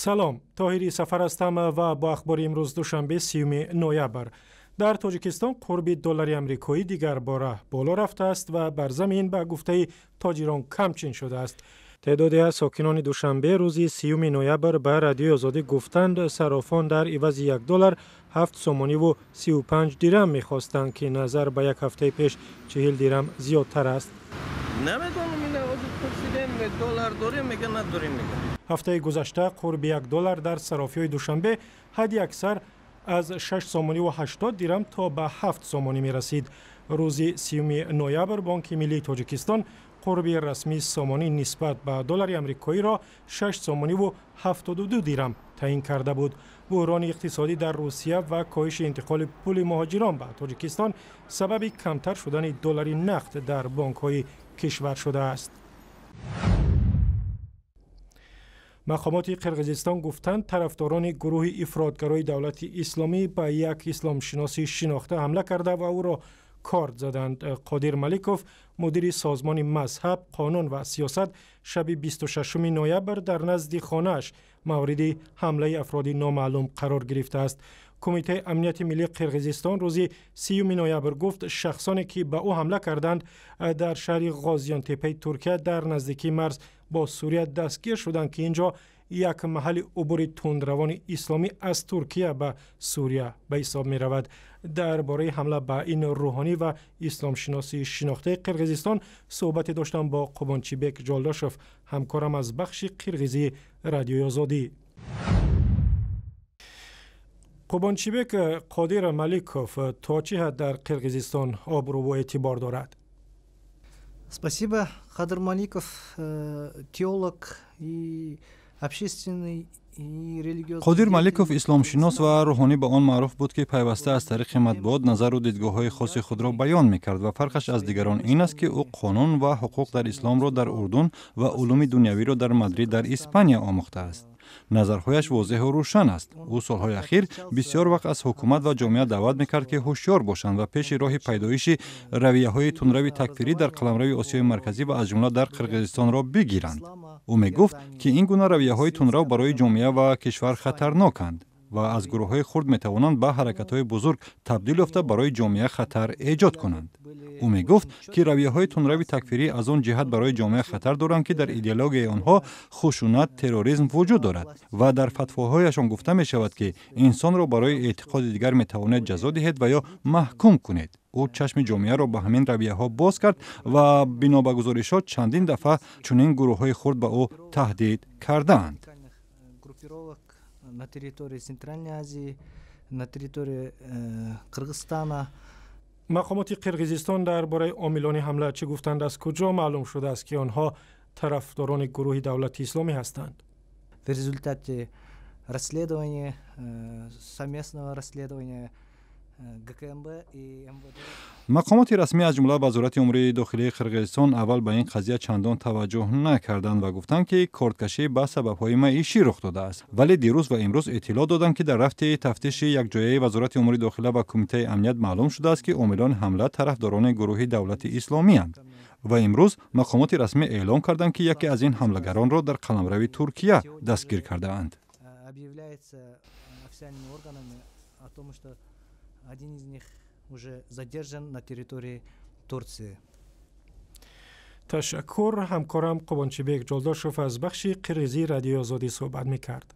سلام تاهری سفر هستم و با اخبار امروز دوشنبه سیوم نویبر در تاجیکستان قرب دلار امریکایی دیگر باره بالا رفته است و بر زمین به گفته تاجران کمچین شده است تعدادی از ساکنان دوشنبه روزی سیومی نویبر به رادیو آزادی گفتند صرافان در عوض یک دلار هفت سومانی و سی و پنج دیرم میخواستند که نظر به یک هفته پیش چهل دیرم زیادتر است نمیدونم این پرسیدیم دلار داریم میگه نداریم میگه هفته گذشته قرب یک دلار در صرافی دوشنبه حدی اکثر از 6 سومانی و 80 دیرم تا به 7 سومانی می رسید روزی 30 نویابر بانک ملی تاجیکستان قرب رسمی سومانی نسبت به دلار امریکایی را 6 سومانی و 72 دیرم تعیین کرده بود بحران اقتصادی در روسیه و کاهش انتقال پول مهاجران به تاجیکستان سبب کمتر شدن دلاری نقد در بانک های کشور شده است مقامات قرغیزستان گفتند طرفداران گروه افرادگرای دولت اسلامی به یک اسلام شناسی شناخته حمله کرده و او را کارد زدند قادر ملیکوف مدیر سازمان مذهب قانون و سیاست شب 26 نویبر در نزد خانهاش مورد حمله افرادی نامعلوم قرار گرفته است کمیته امنیت ملی قرغیزستان روزی 30 نوامبر گفت شخصانی که به او حمله کردند در شهر غازیان تپه ترکیه در نزدیکی مرز با سوریه دستگیر شدند که اینجا як маҳалли убури тундравони исломӣ аз туркия ба сурия ба ҳисоб меравад дар бораи ҳамла ба ин рӯҳонӣ ва исломшиноси шинохтаи қирғизистон суҳбате доштам бо қубончибек ҷолдошов ҳамкорам аз бахши қирғизии радиои озодӣ қубончибек қодир маликов то чи ҳад дар қирғизистон обрӯ ва эътибор дорад спасибо қадир маликов э, теолог и қодир маликов исломшинос ва рӯҳонӣ ба он маъруф буд ки пайваста аз тариқи матбуот назару дидгоҳҳои хоси худро баён мекард ва фарқаш аз дигарон ин аст ки ӯ қонун ва ҳуқуқ дар исломро дар урдун ва улуми дунявиро дар мадрид дар испания омӯхтааст назарҳояш возеҳу рӯшан аст ӯ солҳои ахир бисёр вақт аз ҳукумат ва ҷомеа даъват мекард ки ҳушёр бошанд ва пеши роҳи пайдоиши равияҳои тунрави такфирӣ дар қаламрави осиёи марказӣ ва аз ҷумла дар қирғизистонро бигиранд ӯ мегуфт ки ин гуна равияҳои тунрав барои ҷомеа ва кишвар хатарноканд ва аз гурӯҳҳои хурд метавонанд ба ҳаракатҳои бузург табдил ёфта барои ҷомеа хатар эҷод кунанд او می گفت که رویه های تندروی تکفیری از آن جهت برای جامعه خطر دارند که در ایدئولوژی آنها خشونت تروریسم وجود دارد و در فتواهایشان گفته می شود که انسان را برای اعتقاد دیگر می توانید جزا دهید و یا محکوم کنید او چشم جامعه را به همین رویه ها باز کرد و بنا به چندین دفعه چنین گروه های خرد به او تهدید کردند на территории Центральной Азии, на территории э, Кыргызстана, مقامات در برای عاملان حمله چه گفتند از کجا معلوم شده است که آنها طرفداران گروه دولت اسلامی هستند به رزولتات رسلیدوانی، совместного رسلیدوانی، مقامات رسمی از جمله وزارت امور داخلی قرغیزستان اول به این قضیه چندان توجه نکردند و گفتند که کردکشی به سببهای معیشی رخ داده است ولی دیروز و امروز اطلاع دادند که در رفته تفتیش یک جایه وزارت امور داخله و کمیته امنیت معلوم شده است که عاملان حمله طرفداران گروه دولت اسلامی هستند و امروز مقامات رسمی اعلام کردند که یکی از این حملگران را در قلمرو ترکیه دستگیر کرده اند. Один из них уже задержан на территории Турции. تشکر همکارم قبانچی جلداشوف از بخشی قریزی رادیو آزادی صحبت میکرد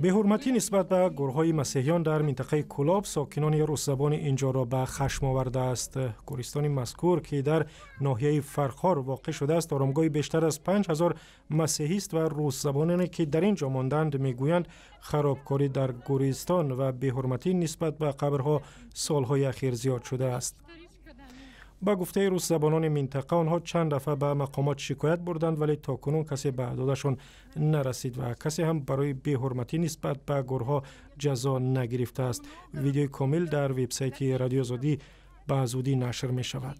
به نسبت به گروه های مسیحیان در منطقه کلاب ساکنان یا زبان اینجا را به خشم آورده است. گوریستان مسکور که در ناحیه فرخار واقع شده است آرامگاهی بیشتر از 5000 هزار است و روس که در اینجا ماندند میگویند خرابکاری در گوریستان و به نسبت به قبرها سالهای اخیر زیاد شده است. با گفته روس زبانان منطقه آنها چند دفعه به مقامات شکایت بردند ولی تا کنون کسی به نرسید و کسی هم برای بی‌حرمتی نسبت به گورها جزا نگرفته است ویدیو کامل در وبسایت رادیو زودی به زودی نشر می شود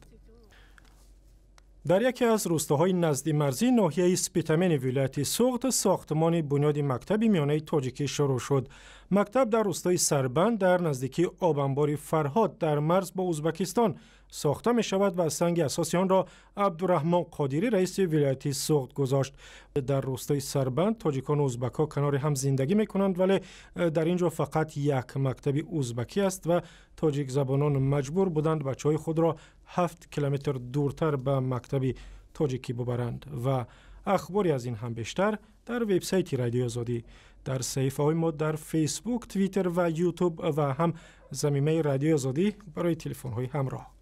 در یکی از های نزدی مرزی ناحیه سپیتامین ولایت سوخت ساختمان بنیاد مکتب میانه تاجیکی شروع شد مکتب در روستای سربند در نزدیکی آبانبار فرهاد در مرز با ازبکستان ساخته می شود و سنگ اساسی آن را عبدالرحمن قادری رئیس ولایتی سوخت گذاشت در روستای سربند تاجیکان و ازبکا کنار هم زندگی می کنند ولی در اینجا فقط یک مکتب ازبکی است و تاجیک زبانان مجبور بودند بچه های خود را هفت کیلومتر دورتر به مکتب تاجیکی ببرند و اخباری از این هم بیشتر در وبسایت رادیو آزادی در صحیفه های ما در فیسبوک، توییتر و یوتیوب و هم زمینه رادیو آزادی برای تلفن های همراه